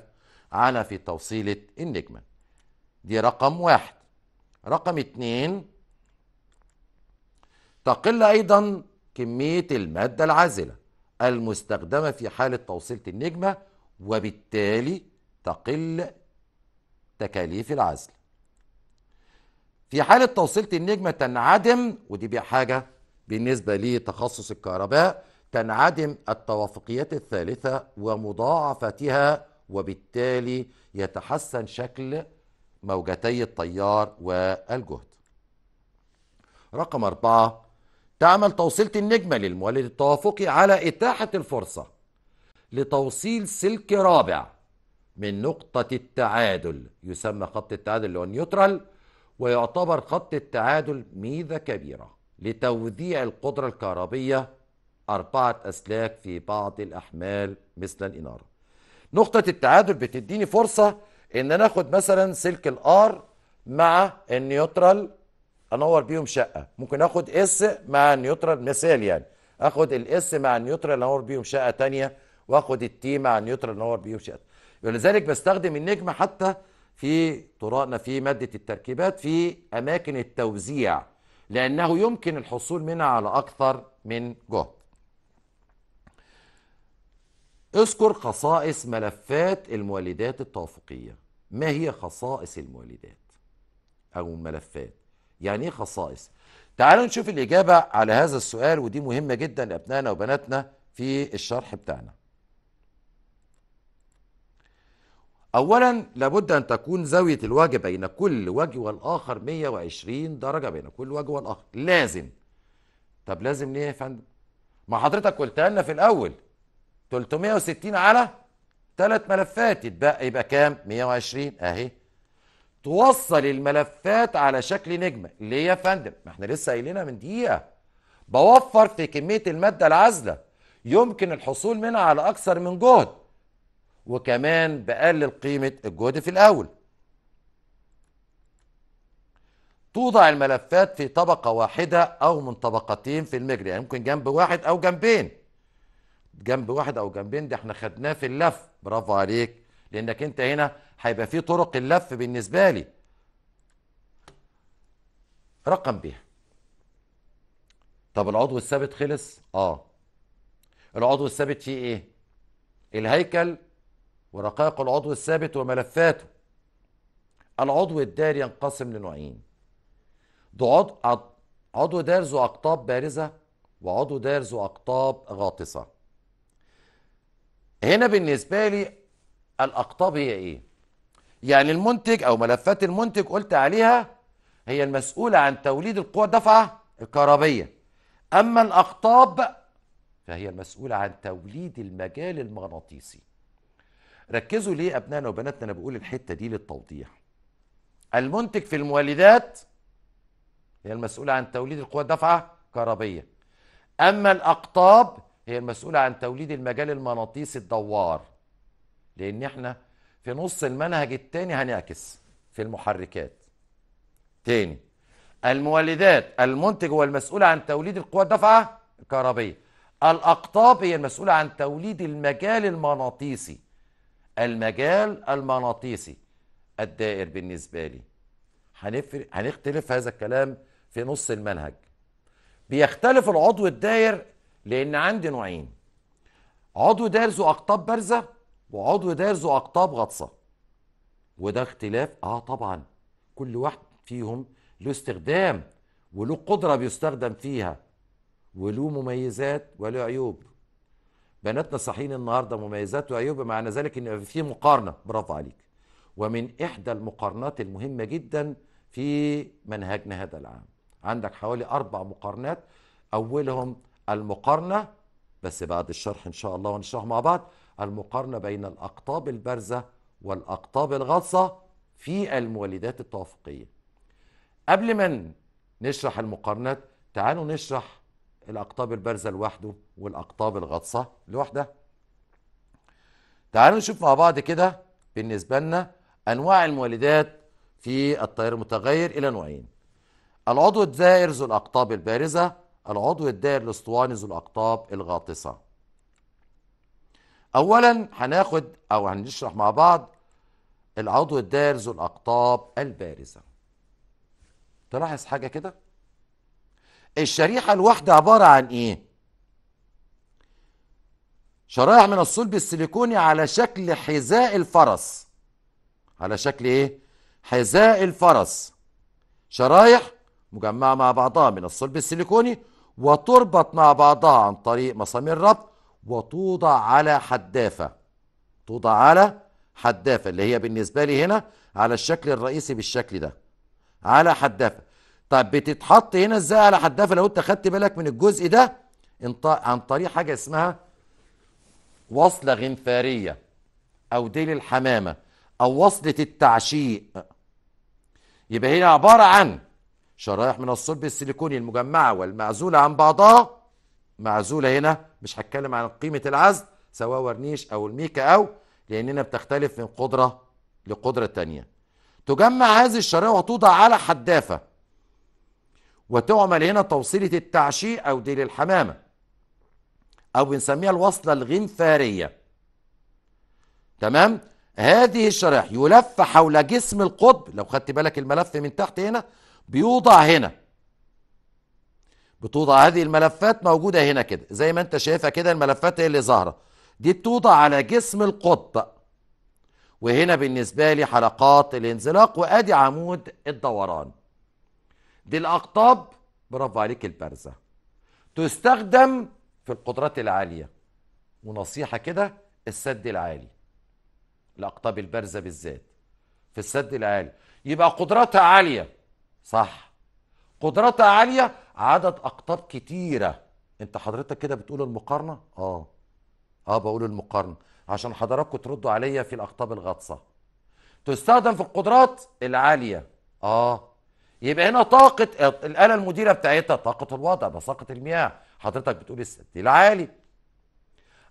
على في توصيلة النجمة دي رقم واحد رقم اتنين تقل أيضا كمية المادة العازلة المستخدمة في حالة توصيلة النجمة وبالتالي تقل تكاليف العزل في حالة توصيلة النجمة تنعدم ودي بقى حاجة بالنسبة لتخصص الكهرباء تنعدم التوافقيات الثالثة ومضاعفتها وبالتالي يتحسن شكل موجتي التيار والجهد رقم أربعة تعمل توصيلة النجمة للمولد التوافقي على إتاحة الفرصة لتوصيل سلك رابع من نقطة التعادل يسمى خط التعادل اللي هو نيوترال ويعتبر خط التعادل ميزة كبيرة لتوزيع القدرة الكهربية أربعة أسلاك في بعض الأحمال مثل الإنارة نقطة التعادل بتديني فرصة ان ناخد مثلا سلك الار مع النيوترال انور بيهم شقه ممكن اخد اس مع النيوترال مثال يعني اخد الاس مع النيوترال انور بيهم شقه تانية واخد التي مع النيوترال انور بيهم شقه ولذلك بستخدم النجم حتى في طرقنا في ماده التركيبات في اماكن التوزيع لانه يمكن الحصول منها على اكثر من جهد اذكر خصائص ملفات المولدات التوافقيه ما هي خصائص المولدات أو الملفات يعني إيه خصائص تعالوا نشوف الإجابة على هذا السؤال ودي مهمة جدا لأبنائنا وبناتنا في الشرح بتاعنا أولا لابد أن تكون زاوية الوجه بين كل وجه والآخر 120 درجة بين كل وجه والآخر لازم طب لازم ليه يا فندم؟ ما حضرتك قلتها لنا في الأول 360 على ثلاث ملفات يتبقى يبقى كام 120 اهي توصل الملفات على شكل نجمه ليه يا فندم ما احنا لسه قايلينها من دقيقه بوفر في كميه الماده العازله يمكن الحصول منها على اكثر من جهد وكمان بقلل قيمه الجهد في الاول توضع الملفات في طبقة واحدة أو من طبقتين في المجري يعني ممكن جنب واحد أو جنبين جنب واحد أو جنبين ده احنا خدناه في اللف برافو عليك لانك انت هنا هيبقى في طرق اللف بالنسبه لي رقم بيها طب العضو الثابت خلص اه العضو الثابت فيه ايه الهيكل ورقائق العضو الثابت وملفاته العضو الداري ينقسم لنوعين عضو عضو دار ذو اقطاب بارزه وعضو دار ذو اقطاب غاطسه هنا بالنسبة لي الأقطاب هي إيه؟ يعني المنتج أو ملفات المنتج قلت عليها هي المسؤولة عن توليد القوى الدفعة الكهربية أما الأقطاب فهي المسؤولة عن توليد المجال المغناطيسي ركزوا ليه أبنائنا وبناتنا أنا بقول الحتة دي للتوضيح المنتج في المولدات هي المسؤولة عن توليد القوى الدفعة الكهربية أما الأقطاب هي المسؤولة عن توليد المجال المغناطيسي الدوار لأن احنا في نص المنهج الثاني هنعكس في المحركات تاني المولدات المنتج هو المسؤول عن توليد القوى الدفعة الكهربية الأقطاب هي المسؤولة عن توليد المجال المغناطيسي المجال المغناطيسي الدائر بالنسبة لي هنختلف هذا الكلام في نص المنهج بيختلف العضو الدائر لأن عندي نوعين عضو داير ذو أقطاب بارزة وعضو داير ذو أقطاب غطسة وده اختلاف آه طبعا كل واحد فيهم له استخدام وله قدرة بيستخدم فيها وله مميزات وله عيوب بناتنا صاحيين النهارده مميزات وعيوب معنى ذلك ان في مقارنه برافو عليك ومن احدى المقارنات المهمه جدا في منهجنا هذا العام عندك حوالي اربع مقارنات اولهم المقارنة بس بعد الشرح إن شاء الله ونشرح مع بعض المقارنة بين الأقطاب البارزة والأقطاب الغاصة في المولدات التوافقية قبل ما نشرح المقارنات تعالوا نشرح الأقطاب البارزة لوحده والأقطاب الغاصة لوحدها تعالوا نشوف مع بعض كده بالنسبة لنا أنواع المولدات في التيار المتغير إلى نوعين العضو الزائر ذو الأقطاب البارزة العضو الدائر الاسطواني ذو الاقطاب الغاطسه اولا هناخد او هنشرح مع بعض العضو الدائر ذو الاقطاب البارزه تلاحظ حاجه كده الشريحه الواحده عباره عن ايه شرائح من الصلب السيليكوني على شكل حذاء الفرس على شكل ايه حذاء الفرس شرايح مجمعه مع بعضها من الصلب السيليكوني وتربط مع بعضها عن طريق مسامير ربط وتوضع على حدافة توضع على حدافة اللي هي بالنسبة لي هنا على الشكل الرئيسي بالشكل ده على حدافة طب بتتحط هنا ازاي على حدافة لو انت خدت بالك من الجزء ده عن طريق حاجة اسمها وصلة غنفارية أو ديل الحمامة أو وصلة التعشيق يبقى هي عبارة عن شرائح من الصلب السيليكوني المجمعة والمعزولة عن بعضها معزولة هنا مش هتكلم عن قيمة العزل سواء ورنيش أو الميكا أو لأننا بتختلف من قدرة لقدرة تانية تجمع هذه الشرائح وتوضع على حدافة وتعمل هنا توصيلة التعشيق أو ديل الحمامة أو بنسميها الوصلة الغنفارية تمام هذه الشرائح يلف حول جسم القطب لو خدت بالك الملف من تحت هنا بيوضع هنا بتوضع هذه الملفات موجودة هنا كده زي ما انت شايفها كده الملفات اللي ظاهرة دي بتوضع على جسم القطب وهنا بالنسبة لي حلقات الانزلاق وادي عمود الدوران دي الاقطاب برافو عليك البارزة تستخدم في القدرات العالية ونصيحة كده السد العالي الاقطاب البارزة بالذات في السد العالي يبقى قدراتها عالية صح قدراتها عالية عدد أقطاب كتيرة أنت حضرتك كده بتقول المقارنة؟ آه آه بقول المقارنة عشان حضراتكم تردوا عليا في الأقطاب الغطسة تستخدم في القدرات العالية آه يبقى هنا طاقة الآلة المديرة بتاعتها طاقة الوضع بساقة المياه حضرتك بتقول السد العالي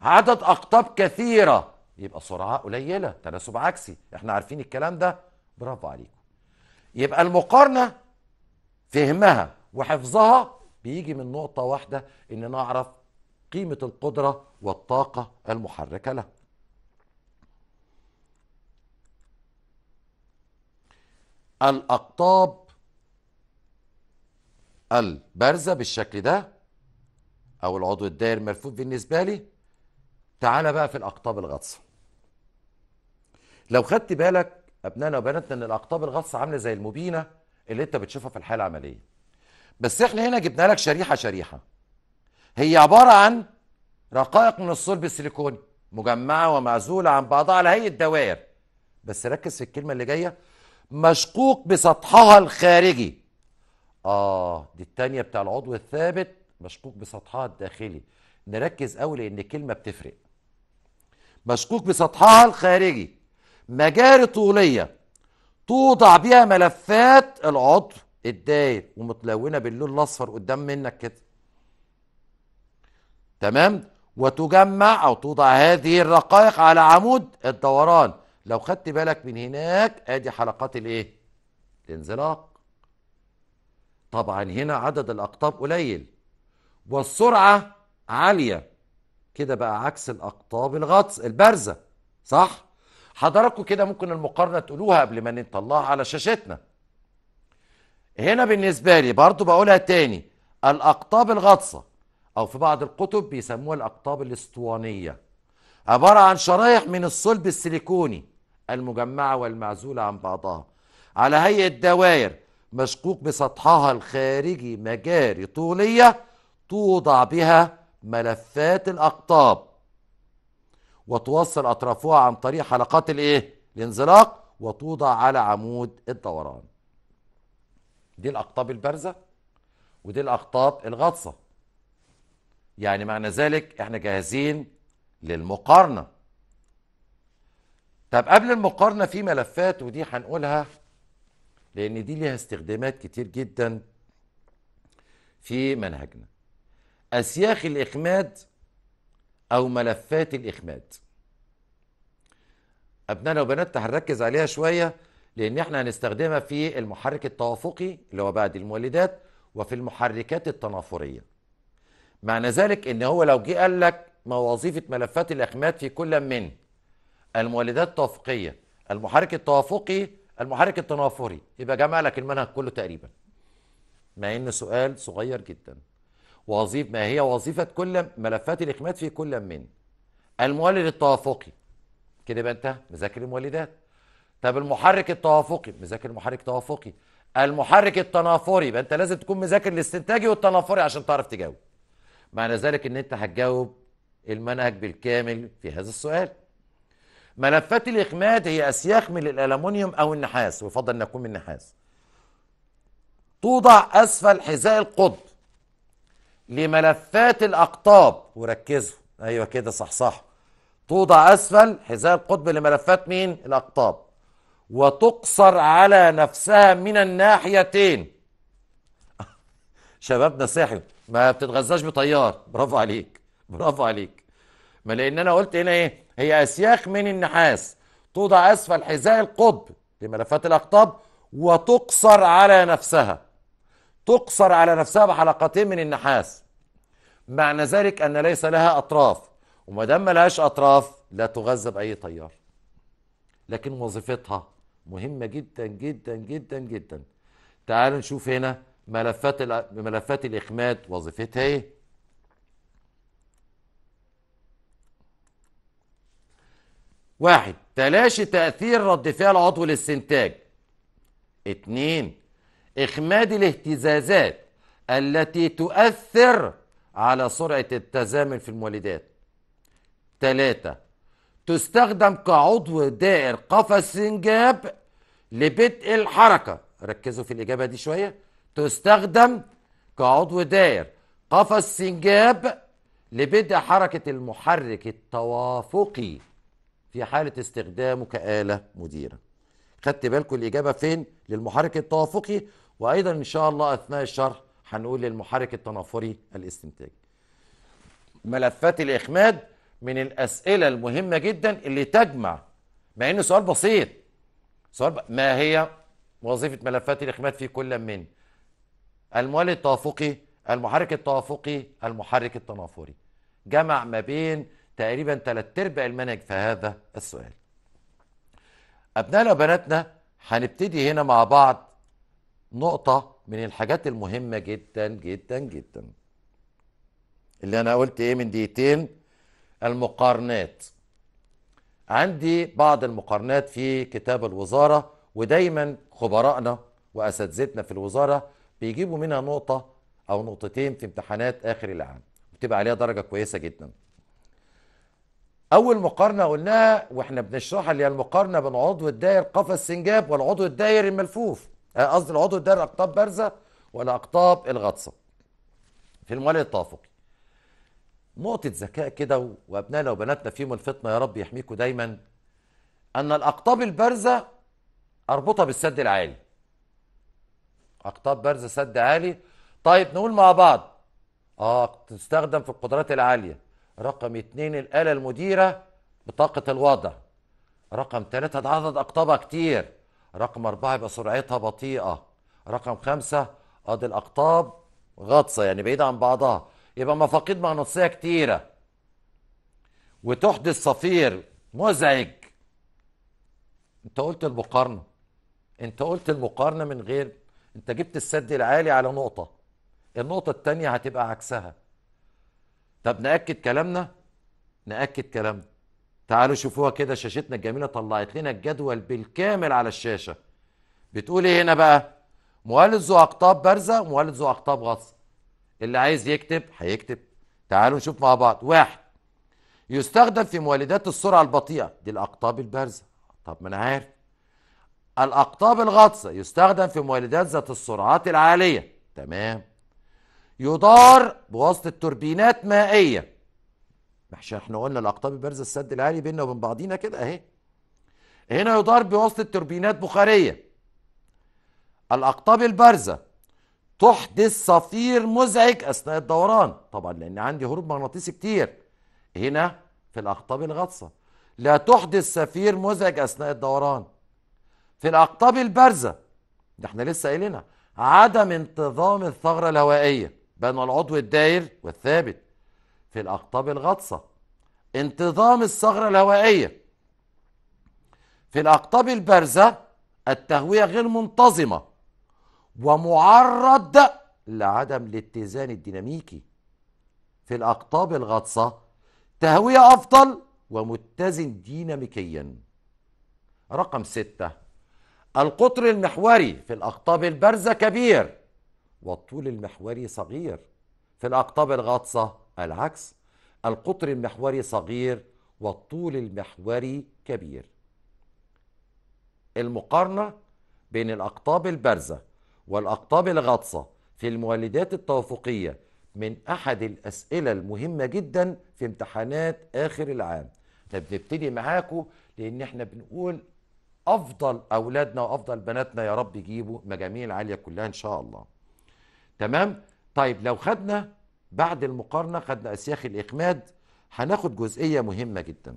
عدد أقطاب كثيرة يبقى سرعة قليلة تناسب عكسي احنا عارفين الكلام ده برافو عليكم يبقى المقارنة فهمها وحفظها بيجي من نقطة واحدة إن نعرف قيمة القدرة والطاقة المحركة لها الأقطاب البارزة بالشكل ده أو العضو الدائر الملفوف بالنسبة لي تعالى بقى في الأقطاب الغطسة لو خدت بالك ابنائنا وبناتنا ان الاقطاب الغطس عامله زي المبينه اللي انت بتشوفها في الحاله العمليه بس احنا هنا جبنا لك شريحه شريحه هي عباره عن رقائق من الصلب السيليكوني مجمعه ومعزوله عن بعضها على هيئه دوائر بس ركز في الكلمه اللي جايه مشقوق بسطحها الخارجي اه دي التانية بتاع العضو الثابت مشقوق بسطحها الداخلي نركز قوي لان الكلمه بتفرق مشقوق بسطحها الخارجي مجاري طولية توضع بيها ملفات العضو الداير ومتلونة باللون الأصفر قدام منك كده تمام وتجمع أو توضع هذه الرقائق على عمود الدوران لو خدت بالك من هناك ادي حلقات الايه الانزلاق طبعا هنا عدد الاقطاب قليل والسرعه عاليه كده بقى عكس الاقطاب الغطس البارزه صح حضراتكم كده ممكن المقارنه تقولوها قبل ما نطلعها على شاشتنا هنا بالنسبه لي برضو بقولها تاني الاقطاب الغطسه او في بعض الكتب بيسموها الاقطاب الاسطوانيه عباره عن شرايح من الصلب السيليكوني المجمعه والمعزوله عن بعضها على هيئه دوائر مشقوق بسطحها الخارجي مجاري طوليه توضع بها ملفات الاقطاب وتوصل أطرافها عن طريق حلقات الإيه؟ الانزلاق وتوضع على عمود الدوران دي الأقطاب البارزة ودي الأقطاب الغطسة يعني معنى ذلك احنا جاهزين للمقارنة طب قبل المقارنة في ملفات ودي هنقولها لأن دي ليها استخدامات كتير جدا في منهجنا أسياخ الإخماد أو ملفات الإخماد أبنائنا وبناتنا هنركز عليها شوية لأن احنا هنستخدمها في المحرك التوافقي اللي هو بعد المولدات وفي المحركات التنافرية معنى ذلك ان هو لو جه قال لك ما وظيفة ملفات الأخماد في كل من المولدات التوافقية المحرك التوافقي المحرك التنافري يبقى جمع لك المنهج كله تقريبا مع ان سؤال صغير جدا وظيفة ما هي وظيفة كل ملفات الإخماد في كل من المولد التوافقي كده يبقى أنت مذاكر المولدات طب المحرك التوافقي مذاكر المحرك التوافقي المحرك التنافري يبقى أنت لازم تكون مذاكر الاستنتاجي والتنافري عشان تعرف تجاوب معنى ذلك أن أنت هتجاوب المنهج بالكامل في هذا السؤال ملفات الإخماد هي أسياخ من الالومنيوم أو النحاس ويفضل أن يكون من النحاس توضع أسفل حذاء القطب لملفات الأقطاب وركزوا أيوة كده صح توضع أسفل حذاء القطب لملفات مين الأقطاب وتقصر على نفسها من الناحيتين شبابنا صحي ما بتتغذاش بطيار برافو عليك برافو عليك ما لان انا قلت هنا ايه هي اسياخ من النحاس توضع اسفل حذاء القطب لملفات الاقطاب وتقصر على نفسها تقصر على نفسها بحلقتين من النحاس معنى ذلك أن ليس لها أطراف وما دام لهاش أطراف لا تغذى بأي طيار لكن وظيفتها مهمة جدا جدا جدا جدا تعالوا نشوف هنا ملفات ملفات الإخماد وظيفتها إيه؟ واحد تلاشي تأثير رد فعل عضو الاستنتاج اتنين إخماد الاهتزازات التي تؤثر على سرعة التزامن في المولدات ثلاثة تستخدم كعضو دائر قفص سنجاب لبدء الحركة ركزوا في الإجابة دي شوية تستخدم كعضو دائر قفص سنجاب لبدء حركة المحرك التوافقي في حالة استخدامه كآلة مديرة خدت بالكم الإجابة فين للمحرك التوافقي وأيضا إن شاء الله أثناء الشرح هنقول للمحرك التنافري الاستنتاجي ملفات الإخماد من الأسئلة المهمة جدا اللي تجمع مع إنه سؤال بسيط سؤال ب... ما هي وظيفة ملفات الإخماد في كل من الموال التوافقي المحرك التوافقي المحرك التنافري جمع ما بين تقريبا ثلاث ارباع المنهج في هذا السؤال أبنائنا وبناتنا هنبتدي هنا مع بعض نقطة من الحاجات المهمه جدا جدا جدا اللي انا قلت ايه من دقيقتين المقارنات عندي بعض المقارنات في كتاب الوزاره ودايما خبرائنا واساتذتنا في الوزاره بيجيبوا منها نقطه او نقطتين في امتحانات اخر العام بتبقى عليها درجه كويسه جدا اول مقارنه قلناها واحنا بنشرحها اللي هي المقارنه بين عضو الدائر قفص سنجاب والعضو الدائر الملفوف آه، قصدي العضو الدائري اقطاب بارزه ولا اقطاب الغطسه في الموالي التوافقي نقطة ذكاء كده وأبنائنا وبناتنا فيهم الفطنة يا رب يحميكم دايما أن الأقطاب البارزة أربطها بالسد العالي أقطاب بارزة سد عالي طيب نقول مع بعض آه تستخدم في القدرات العالية رقم اتنين الآلة المديرة بطاقة الوضع رقم ثلاثه عدد أقطابها كتير رقم أربعة يبقى سرعتها بطيئة رقم خمسة أدي الأقطاب غطسة يعني بعيدة عن بعضها يبقى مفاقيد مغناطيسية كتيرة وتحدث صفير مزعج انت قلت المقارنة انت قلت المقارنة من غير انت جبت السد العالي على نقطة النقطة التانية هتبقى عكسها طب نأكد كلامنا نأكد كلامنا تعالوا شوفوها كده شاشتنا الجميله طلعت لنا الجدول بالكامل على الشاشه بتقول ايه هنا بقى مؤلف ذو اقطاب بارزه ومؤلف ذو اقطاب غطس اللي عايز يكتب هيكتب تعالوا نشوف مع بعض واحد يستخدم في مولدات السرعه البطيئه دي الاقطاب البارزه طب ما انا عارف الاقطاب الغطسه يستخدم في مولدات ذات السرعات العاليه تمام يدار بواسطه توربينات مائيه احنا احنا قلنا الاقطاب البارزه السد العالي بيننا وبين بعضينا كده اهي هنا يضرب بواسطه توربينات بخاريه الاقطاب البارزه تحدث صفير مزعج اثناء الدوران طبعا لان عندي هروب مغناطيسي كتير هنا في الاقطاب الغطسه لا تحدث صفير مزعج اثناء الدوران في الاقطاب البارزه ده احنا لسه قايلينها عدم انتظام الثغره الهوائيه بين العضو الداير والثابت في الأقطاب الغطسة انتظام الصخرة الهوائية في الأقطاب البارزة التهوية غير منتظمة ومعرض لعدم الاتزان الديناميكي في الأقطاب الغطسة تهوية أفضل ومتزن ديناميكيا رقم ستة القطر المحوري في الأقطاب البارزة كبير والطول المحوري صغير في الأقطاب الغطسة العكس القطر المحوري صغير والطول المحوري كبير المقارنة بين الأقطاب البارزة والأقطاب الغطسة في المولدات التوافقية من أحد الأسئلة المهمة جدا في امتحانات آخر العام احنا بنبتدي معاكم لأن احنا بنقول أفضل أولادنا وأفضل بناتنا يا رب يجيبوا مجاميع عالية كلها إن شاء الله تمام طيب لو خدنا بعد المقارنة خدنا أسياخ الإخماد هناخد جزئية مهمة جدا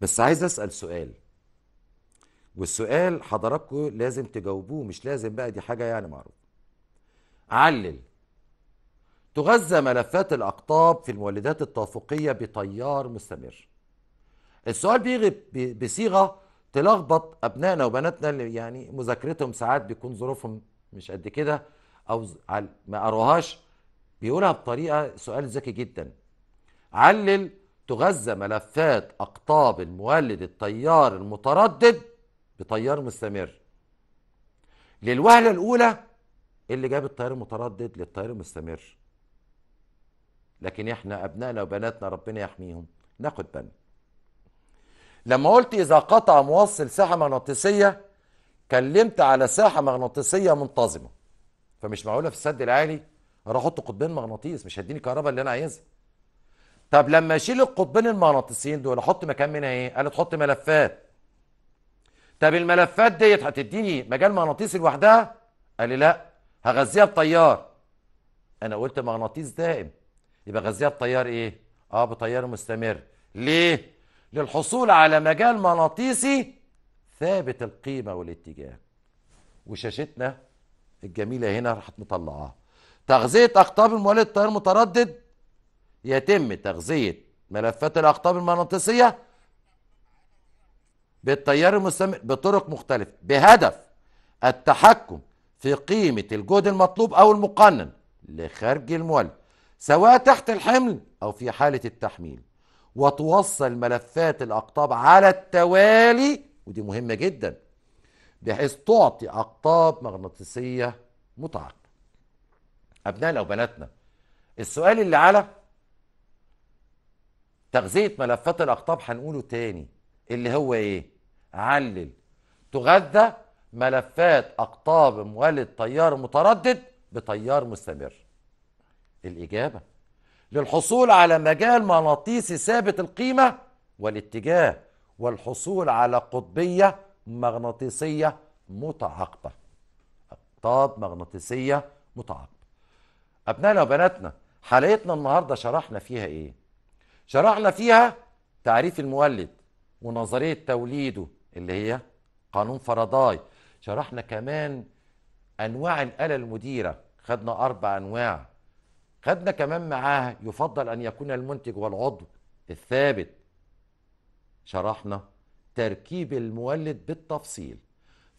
بس عايز أسأل سؤال والسؤال حضراتكم لازم تجاوبوه مش لازم بقى دي حاجة يعني معروف علل تغذى ملفات الأقطاب في المولدات التوافقية بتيار مستمر السؤال بيجي بصيغة تلخبط أبنائنا وبناتنا اللي يعني مذاكرتهم ساعات بيكون ظروفهم مش قد كده او ما قروهاش بيقولها بطريقه سؤال ذكي جدا علل تغذى ملفات اقطاب المولد التيار المتردد بتيار مستمر للوهله الاولى اللي جاب التيار المتردد للتيار المستمر لكن احنا ابنائنا وبناتنا ربنا يحميهم ناخد بالنا لما قلت اذا قطع موصل ساحه مغناطيسيه كلمت على ساحه مغناطيسيه منتظمه فمش معقوله في السد العالي اروح احط قطبين مغناطيس مش هيديني كهرباء اللي انا عايزها طب لما اشيل القطبين المغناطيسيين دول احط مكان منها ايه؟ قالت حط ملفات طب الملفات ديت هتديني مجال مغناطيسي لوحدها؟ قال لي لا هغذيها بتيار انا قلت مغناطيس دائم يبقى غذيها بتيار ايه؟ اه بتيار مستمر ليه؟ للحصول على مجال مغناطيسي ثابت القيمه والاتجاه وشاشتنا الجميله هنا راحت مطلعاها تغذيه اقطاب المواليد التيار المتردد يتم تغذيه ملفات الاقطاب المغناطيسيه بالتيار المستمر بطرق مختلفه بهدف التحكم في قيمه الجهد المطلوب او المقنن لخارج المولد سواء تحت الحمل او في حاله التحميل وتوصل ملفات الاقطاب على التوالي ودي مهمه جدا بحيث تعطي أقطاب مغناطيسية متعاقبة أبنائنا وبناتنا السؤال اللي على تغذية ملفات الأقطاب هنقوله تاني اللي هو إيه؟ علل تغذى ملفات أقطاب مولد تيار متردد بتيار مستمر الإجابة للحصول على مجال مغناطيسي ثابت القيمة والاتجاه والحصول على قطبية مغناطيسية متعاقبة أقطاب مغناطيسية متعاقبة أبنائنا وبناتنا حلقتنا النهاردة شرحنا فيها إيه؟ شرحنا فيها تعريف المولد ونظرية توليده اللي هي قانون فرضاي شرحنا كمان أنواع الآلة المديرة خدنا أربع أنواع خدنا كمان معاها يفضل أن يكون المنتج والعضو الثابت شرحنا تركيب المولد بالتفصيل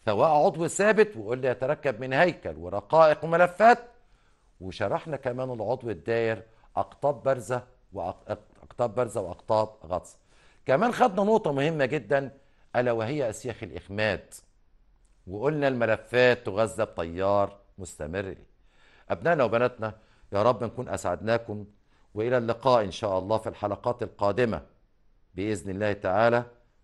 سواء عضو ثابت واللي يتركب من هيكل ورقائق وملفات وشرحنا كمان العضو الداير اقطاب بارزه واقطاب بارزه واقطاب غطس كمان خدنا نقطه مهمه جدا الا وهي اسياخ الاخماد وقلنا الملفات تغذى بتيار مستمر ابنائنا وبناتنا يا رب نكون اسعدناكم والى اللقاء ان شاء الله في الحلقات القادمه باذن الله تعالى